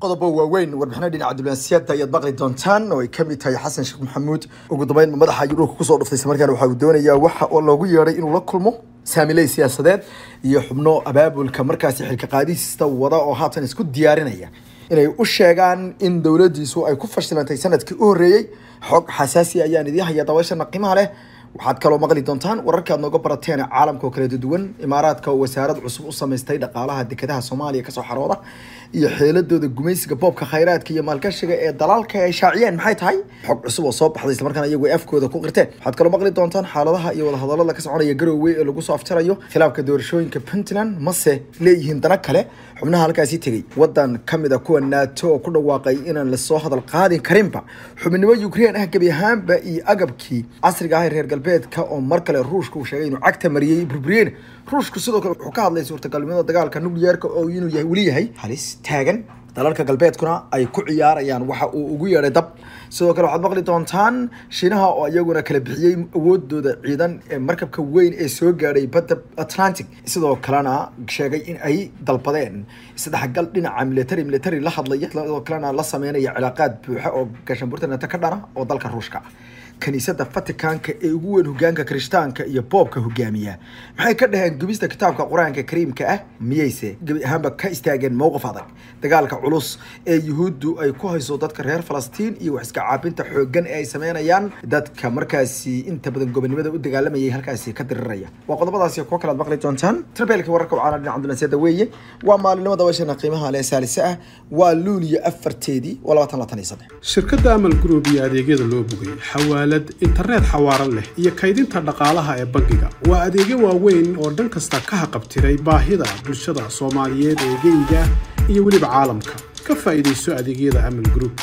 qodobo waaweyn warbixino dhinaca diblansiyada ayaad maqli doontaan oo ay mid tahay xasan sheekh maxamuud ugu dambeyn madaxa yuruubka kusoo dhuftay islamarkaana waxa uu doonayaa waxa oo loogu yeeray inuu la kulmo saamiley siyaasadeed iyo xubno abaabulka markaasi xilka qaadista wada oo haatan isku diyaarinaya inay u sheegaan in dowladiisu ay ku fashilantay sanadkii u horreeyey xog xasaasi ayaan idii haya daawashana qiimaha leh waxaad kaloo maqli doontaan wararkii aad nooga barateen caalamka oo kala duwan imaaraadka oo wasaarad cusub u samaystay dhaqaalaha dekedaha soomaaliya kasoo xarooda iyo xeeladooda gumaysiga boobka khayraadka iyo maalgashiga ee dalaalka ay shaaciyeen maxay tahay xog cusub oo soo baxday islamarkaana iyagu ay afkooda ku qirteen waxaad kaloo maqli doontaan xaaladaha iyo wadahadalada ka soconaya garowe ee lagu soo afjarayo khilaafka doorashooyinka puntland mase leeyihiin dana kale xubnaha halkaasi tegey waddan ka mid a ah kuwa naato oo ku dhawaaqay inaan lasoo hadal qaadin karinba xubinimo ukrein ah gebi ahaanba iyo agabkii casriga ah ee reer galbeedka oo mar kale ruushka uu sheegay inuu cagta mariyey burburiyeyna ruushku sidoo kale wuxuu ka hadlay suurtagalnimada dagaalka nukliyeerka oo inuu yahay weli yahay halis taagan dalalka galbeedkuna ay ku ciyaarayaan waxa uu ugu yeedhay dab sidoo kale waxaad maqli doontaan shiinaha oo iyaguna kala bixiyey awoodooda ciidan ee markabka weyn ee soo gaadhay badda atlantic sidoo kalena sheegay in ay dalbadeen saddex gal dhinaca militari militari la hadlaya sidoo kalena la sameynaya cilaaqaad buuxa oo gaashaanbuurta nata ka dhana oo dalka ruushka kaniisadda vaticanka ee ugu weyn hogaanka kirishtaanka iyo boobka hogaamiya maxay ka dhaheen gubista kitaabka qur-aanka kariimka ah miyayse gebi ahaanba ka istaageen mowqif adag dagaalka culus ee yuhuuddu ay ku hayso dadka reer falastiin iyo wax iska caabinta xooggan ee ay sameynayaan dadka markaasi inta badan gobonimada u dagaalamayay halkaasi ka diriraya waa qodobadaasi kuwa kale ad maqli doontaan tirbeelka wararka wacana dhinaca ambulansiyada weeye waa maalinimada bashana qiimaha le saalisa ah waa luuliyo afarteedii waa labaatan iyo saddex shirkadda amal group iyo adeegyada loo bogay xawaale aalad internet xawaaro leh iyo kaydinta dhaqaalaha ee bangiga waa adeegyo waaweyn oo dhan kasta ka haqabtiray baahida bulshada soomaaliyeed ee geyga iyo weliba caalamka ka faa'iidayso adeegyada amal group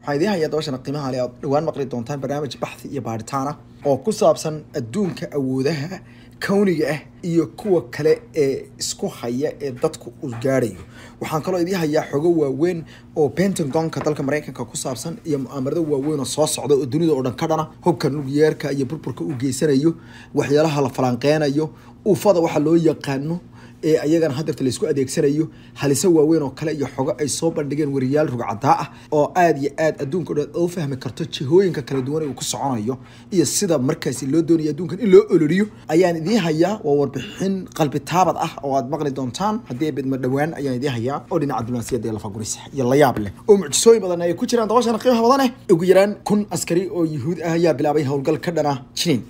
waxaa idiin hayaa dabashana qiimaha ale aad dhowaan maqli doontaan barnaamij baxhi iyo baadhitaan oo ku saabsan adduunka awoodaha kawniga ah iyo kuwa kale ee isku haya ee dadku uu gaadhayo waxaan kaloo idiin hayaa xogo waaweyn oo bentagonka dalka maraykanka ku saabsan iyo mu-aamarada waaweyn oo soo socda oo dunida oo dhan ka dhana hubka nugyeerka iyo burburka uu geysanayo waxyaalaha la falanqeynayo uufada waxa loo yaqaano ee ayagana hadeerta laisku adeegsanayo halise waaweyn oo kale iyo xogo ay soo bandhigeen wariyaal rugacadaa ah oo aada iyo aad adduunka dhan oo fahmi karto jihooyinka kala duwan ee uu ku soconayo iyo sida markaasi loo doonayo adduunkan in loo ololiyo ayaan idiin hayaa waa warbixin qalbi taabad ah oo aad maqli doontaan haddii bedma dhowaan ayaan idiin hayaa oo dhinaca diblomaasiyadda ee lafaguris iyo layaab leh oo um mucjisooyin badan ay ku jiraan dabashan qiimaha badan ugu yaraan kun askari oo yuhuud ah ayaa bilaabay howlgal ka dhana jiniin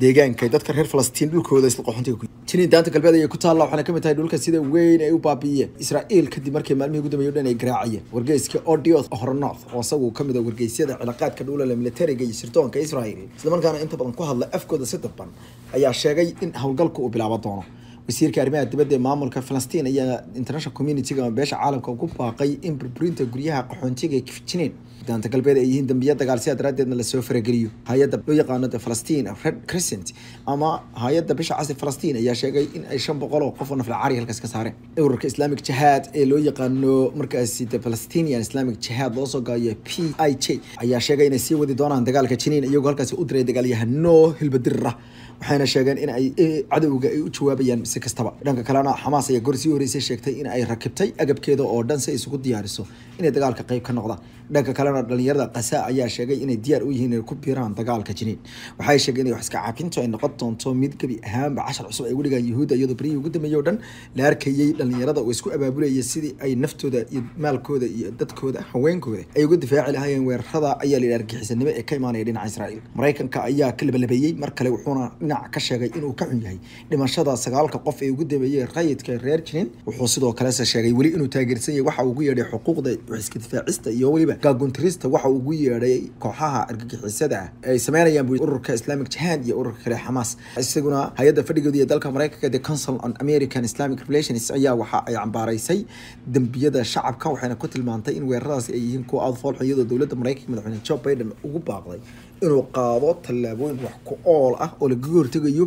deegaanka dadka reer falastiin dhulkooda isla qoxontiga ku jinin daanta galbeed ayay ku taalla waxaana ka mid tahay dhulka sida weyn ay u baabi'iyeen israa'iil kadib markii maalmihii ugu dambeeyay dhan ay garaacayeen wargeyska odioth hornorth oo isagu ka mid a ah wargeysyada cilaaqaadka dhuulale militariga iyo sirdoonka israa'iil islamarkaana inta badan ku hadla afkooda si dadban ayaa sheegay in howlgalku uu bilaaban doono wasiirka arrimaha dibadda ee maamulka falastiin ayaa international community ama beesha caalamka ugu baaqay in burburinta guryaha qaxoontiga ay kifijineen daanta galbeed ay yihiin dambiya dagaal sidaa daraaddeedna lasoo farageliyo hay-adda loo yaqaano falastiin red crescent ama hay-adda bisha casri falastiin ayaa sheegay in ay shan boqol oo qof oo nafla cari halkaas ka saareen ururka islamic jihaad ee loo yaqaano markaasi the palestinian islamic jihaad loo soo gaayo p i j ayaa sheegay inay sii wadi doonaan dagaalka jiniin iyagoo halkaasi u diray dagaalyahano hilbadirra waxayna sheegeen in ay eh, cadowga ay u jawaabayaan si kastaba dhanka kalena xamaas ayaa goor sii horeysay sheegtay in ay rakibtay agabkeeda oo dhan si ay isugu diyaariso inay dagaalka qeyb ka noqdaan dhanka kalena dhalinyarada kasa ayaa sheegay inay diyaar u yihiin inay ku biiraan dagaalka jiniin waxay sheegeen in wax iska caabintu ay noqon doonto mid gebi ahaanba cashar cusub ay ugu dhigaan yuhuudda iyadoo beryihii ugu dambeeyey o dhan la arkayey dhalinyarada oo isku abaabulayay sidii ay naftooda iyo maalkooda iyo dadkooda haweenkooda ay ugu difaaci lahaayeen weerarada ayaa la argixisanimo ee ka imaanaya dhinaca israa'iil maraykanka ayaa ka labalabeeyey mar kale wuxuuna dhinac ka sheegay inuu ka xun yahay dhimashada sagaalka qof ee ugu dambeeyey rayidka reer jiniin wuxuu sidoo kalese sheegay weli inuu taageersan yahay waxa ugu yeedhay xuquuqda iska difaacista iyo weliba gaagoontirista waxa ugu yeedhay kooxaha argagixisada ay ah sameynayaan bui ururka islamic jihaad iyo ururka kale xamaas isaguna hay-adda fadhigooda iyo dalka mareykanka the council on american islamic relations ayaa waxa ay cambaaraysay dembiyada shacabka waxayna ku tilmaantay in weeraradaasi ay yihiin kuwa aada iyadoo dowladda mareykanka madaxweyne joe biden ugu baaqday inuu qaado tallaabooyin wax ku ool ah oo lagaga hortegayo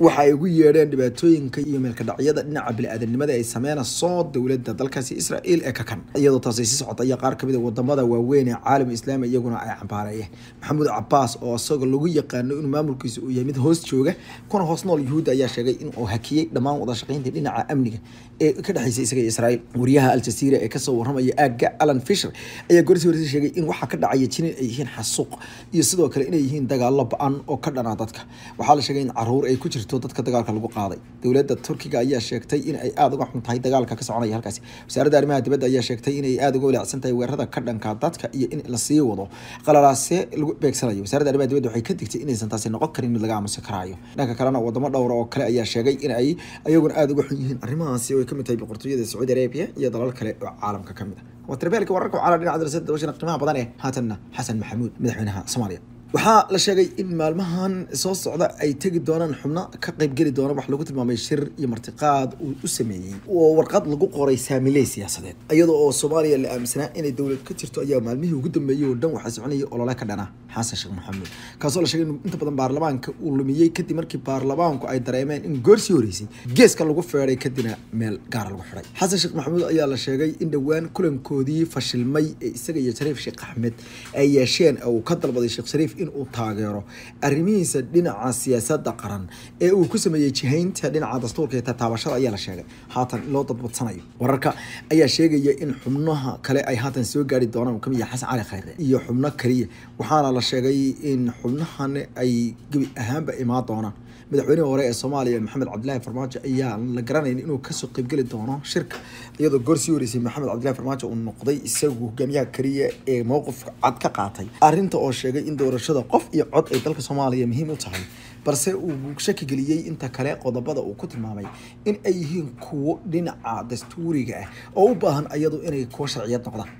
waxa ay ugu yeedheen dhibaatooyinka iyo meelkadhacyada dhinaca bili-aadanimada ay sameynasoo dowladda dalkaasi israel ee ka iyadoo taas socda iyo qaar kamid ah wadamada waaweyn ee caalam islaami iyaguna ay cambaareeyeen maxamuud cabaas oo isagoo lagu yaqaano inuu maamulkiisa uu yahay mid hoos jooga kuna hoos nool yuhuudda ayaa sheegay inuu hakiyey dhammaan wadashaqeyntii dhinaca amniga ee ka dhexeysa isaga iyo israel wariyaha al ee kasoo waramaya aaga alan fisher ayaa goorsi horsi sheegay in waxaa ka dhacaya jinin ay yihiin xasuuq iyo sidoo kale inay yihiin dagaalo ba-an oo ka dhanaa dadka waxaa la sheegay in caruur ay ku jirto dadka dagaalka lagu qaaday dowladda turkiga ayaa sheegtay in ay aada uga xun dagaalka ka soconaya halkaasi wasaaradda arrimaha dibadda ayaa sheegtay inay aada adigoo ilaacsantahay weerarada ka dhanka dadka iyo in lasii wado qalalaase lagu beegsanayo wasaaradda arrimaha dibadda waxay ka digtay inaysan taasi noqon karin mid laga aamusi karaayo dhanka kalena wadamo dhowra ah oo kale ayaa sheegay in ay ayaguna aada uga xun yihiin arrimahaasi oo ay mid tahay boqortooyada sacuudi arabiya iyo dalal kale oo caalamka kamid ah waa tarbeelka wararka caalam dhinaca darasada dabashan qiimaha badan eh haatanna xasan maxamuud madaxweynaha soomaaliya waxaa la sheegay in maalmahan soo socda ay tegi doonaan xubno ka qaybgeli doona wax lagu tilmaamay shir iyo martiqaad uu u sameeyey oo warqad lagu qoray saamiley siyaasadeed iyadoo oo soomaaliya la aaminsanaa inay dowlad ka jirto ayaa maalmihii ugu dambeeyey oo dhan waxaa soconayay olole ka dhana xasan sheekh maxamuud kaasoo la sheegay in inta badan baarlamaanka uu lumiyey kadib markii baarlamaanku ay dareemeen in goorsii horeysay geeska lagu feeday kadibna meel gaara lagu xiday xasan sheekh maxamuud ayaa la sheegay in dhowaan kulankoodii fashilmay ee isaga iyo shariif sheekh axmed ay yeesheen uu ka dalbaday sheekh shariif inuu taageero arrimihiisa dhinaca siyaasadda qaran ee uu ku sameeyey jihaynta dhinaca dastuurka iyo tataabashada ayaa la sheegay haatan in loo dadbadsanayo wararka ayaa sheegaya in xubnaha kale ay haatan soo gaari doonaan kamid yahay xasan cali khayre iyo xubno kaliya waxaana la sheegay in xubnahan ay gebi ahaanba imaan doonaan madaxweynihi hore ee soomaaliya maxamed cabdilaahi farmaajo ayaan la garanayn inuu kasoo qeybgeli doono shirka iyadoo goor sii horeysay maxamed cabdillahi farmaajo uu noqday isagu hogaamiyaha kaliya ee mowqif cad ka qaatay arinta oo sheegay in doorashada qof iyo cod ay dalka soomaaliya muhiim u tahay balse uu shaki geliyey inta kale qodobada uu ku tilmaamay in ay yihiin kuwo dhinaca dastuuriga ah oo u baahan ayadu inay kuwo sharciyad noqdaan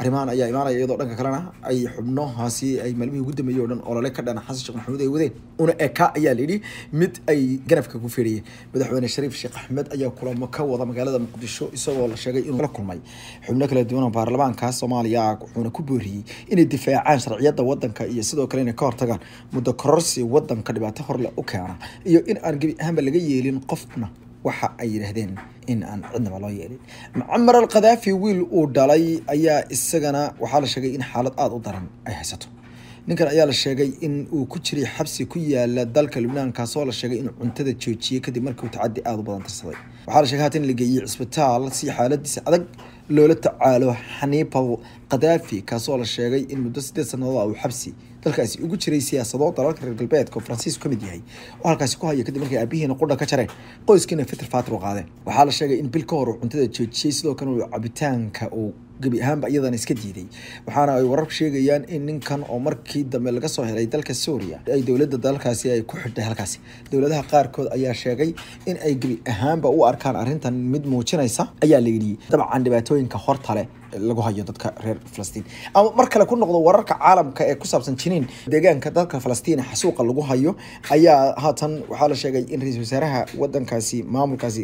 arrimahan ayaa imaanaya iyadoo dhanka kalena ay xubnohaasi ay maalmihii ugu dambeeyey o dhan olole ka dhana xasan sheekh maxamuud ay wadeen una eka ayaa layidhi mid ay ganafka ku feeriyeen madaxweyne shariif sheekh axmed ayaa kulamo ka wada magaalada muqdisho isagoo la sheegay inuu la kulmay xubno kala duwan oo baarlamaanka soomaaliya wuxuuna ku booriyey inay difaacaan sharciyada wadanka iyo sidoo kale inay ka hortagaan muddo kororsi wadanka dhibaato horle u keena iyo in aan gebi ahaanba laga yeelin qofna waxa ay yidhaahdeen in aan cidnaba loo yeelin mucamar al khadaafi wiil uu dhalay ayaa isagana waxaa la sheegay in xaalad aada u daran ay haysato ninkan ayaa la sheegay in uu ku jiray xabsi ku yaala dalka lubnaan kaasoo la sheegay in cuntada joojiyey kadib markiiuu tacadi aada u badan tirsaday waxaa la sheegay haatan in la geeyey cisbitaal si xaaladiisa adag loola tacaalo xaniibal khadaafi kaasoo la sheegay in muddo sideed sannadood ah uu xabsi dalkaasi ugu jiray siyaasado dalalka reer galbeedka oo faransiisku ka mid yahay oo halkaasi ku haya kadib markay aabihiina qudha ka jareen qoyskiina fitr faatir u qaadeen waxaa la sheegay in bil ka hor uu cuntada joojiyey sidoo kalena cabitaanka uu gebi ahaanba iyadan iska diiday waxaana ay warar sheegayaan in ninkan oo markii dambe laga soo helay dalka suuriya ay dowladda dalkaasi ay ku xidhay halkaasi dowladaha qaarkood ayaa sheegay in ay gebi ahaanba u arkaan arrintan mid muujinaysa ayaa la yidhi dabcan dhibaatooyinka hortale lagu hayo dadka reer falastiin ama mar kale ku noqdo wararka caalamka ee ku saabsan jiniin deegaanka dadka falastiin xasuuqa lagu hayo ayaa haatan waxaa la sheegay in ra-iisal wasaaraha wadankaasi maamulkaasi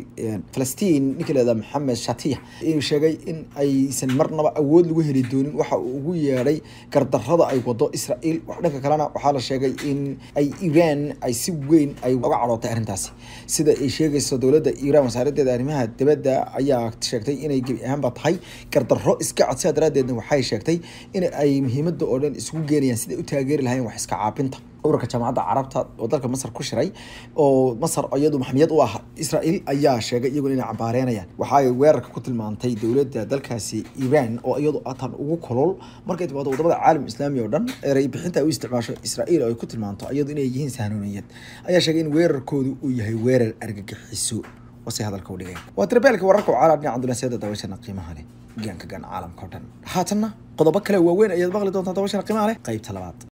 falastiin ninka lahada maxamed shatiya inuu sheegay in aysan marnaba awood lagu heli doonin waxa uu ugu yeedhay gardarada ay wado israel dhanka kalena waxaa la sheegay in ay iran ay si weyn ay uga cadootay arrintaasi sida ay sheegayso dowladda iran wasaaradeeda arrimaha dibadda ayaa sheegtay inay gebi ahaanba tahay gardaro iska codsaa daraadeedna waxay sheegtay in ay muhiimada oo dhan isugu geenayaan siday u taageeri lahayen wax iska caabinta ururka jaamacadda carabta oo dalka masar ku shiray oo masar iyadu maxmiyad u ah israael ayaa sheegay iyagoo inay cambaareynayaan waxaay weerarka ku tilmaantay dowladda dalkaasi iran oo iyadu atan ugu kolol markay timaado wadamada caalam islaami oo dhan eray bixinta ay u isticmaasho israael oo ay ku tilmaanto iyadu inay yihiin sahnuuniyad ayaa sheegay in weerarkoodu uu yahay weerar argagixiso wasi hadalka u dhigeen waa tarbaalka wararka u dhinaca induneesiyada daawashana qiimaha leh gaanka gan caalamka o dhan haatanna qodobo kale waaweyn ayaad maqli doontaa daawashana qiimaha leh qaybta labaad